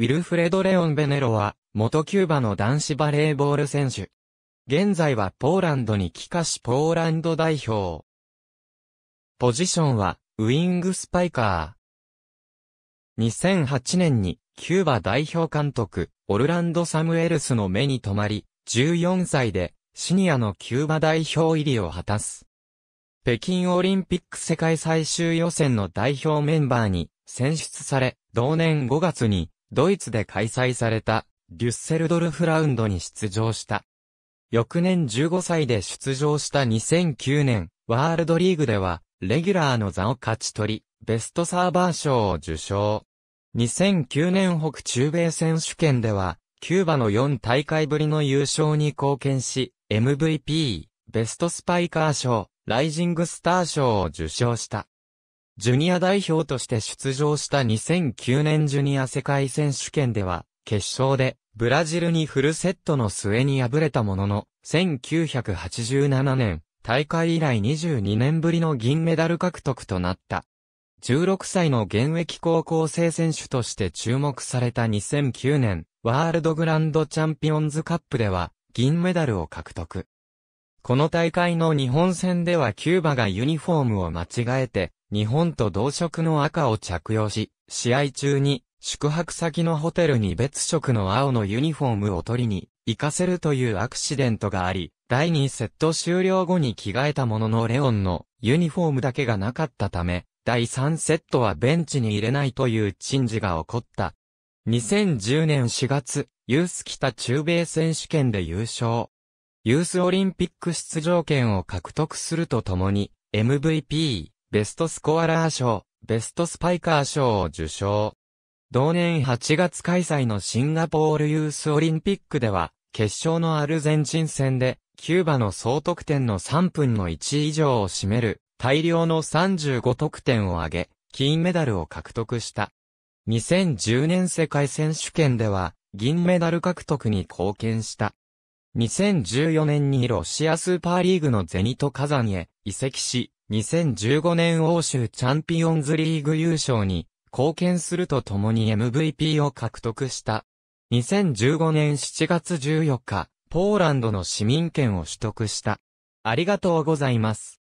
ウィルフレド・レオン・ベネロは、元キューバの男子バレーボール選手。現在はポーランドに帰化しポーランド代表。ポジションは、ウイングスパイカー。2008年に、キューバ代表監督、オルランド・サムエルスの目に留まり、14歳で、シニアのキューバ代表入りを果たす。北京オリンピック世界最終予選の代表メンバーに選出され、同年5月にドイツで開催された、デュッセルドルフラウンドに出場した。翌年15歳で出場した2009年、ワールドリーグでは、レギュラーの座を勝ち取り、ベストサーバー賞を受賞。2009年北中米選手権では、キューバの4大会ぶりの優勝に貢献し、MVP、ベストスパイカー賞、ライジングスター賞を受賞した。ジュニア代表として出場した2009年ジュニア世界選手権では、決勝でブラジルにフルセットの末に敗れたものの、1987年、大会以来22年ぶりの銀メダル獲得となった。16歳の現役高校生選手として注目された2009年、ワールドグランドチャンピオンズカップでは、銀メダルを獲得。この大会の日本戦ではキューバがユニフォームを間違えて、日本と同色の赤を着用し、試合中に宿泊先のホテルに別色の青のユニフォームを取りに行かせるというアクシデントがあり、第2セット終了後に着替えたもののレオンのユニフォームだけがなかったため、第3セットはベンチに入れないという珍事が起こった。2010年4月、ユース北中米選手権で優勝。ユースオリンピック出場権を獲得するとともに、MVP、ベストスコアラー賞、ベストスパイカー賞を受賞。同年8月開催のシンガポールユースオリンピックでは、決勝のアルゼンチン戦で、キューバの総得点の3分の1以上を占める、大量の35得点を挙げ、金メダルを獲得した。2010年世界選手権では、銀メダル獲得に貢献した。2014年にロシアスーパーリーグのゼニト火山へ移籍し、2015年欧州チャンピオンズリーグ優勝に貢献するとともに MVP を獲得した。2015年7月14日、ポーランドの市民権を取得した。ありがとうございます。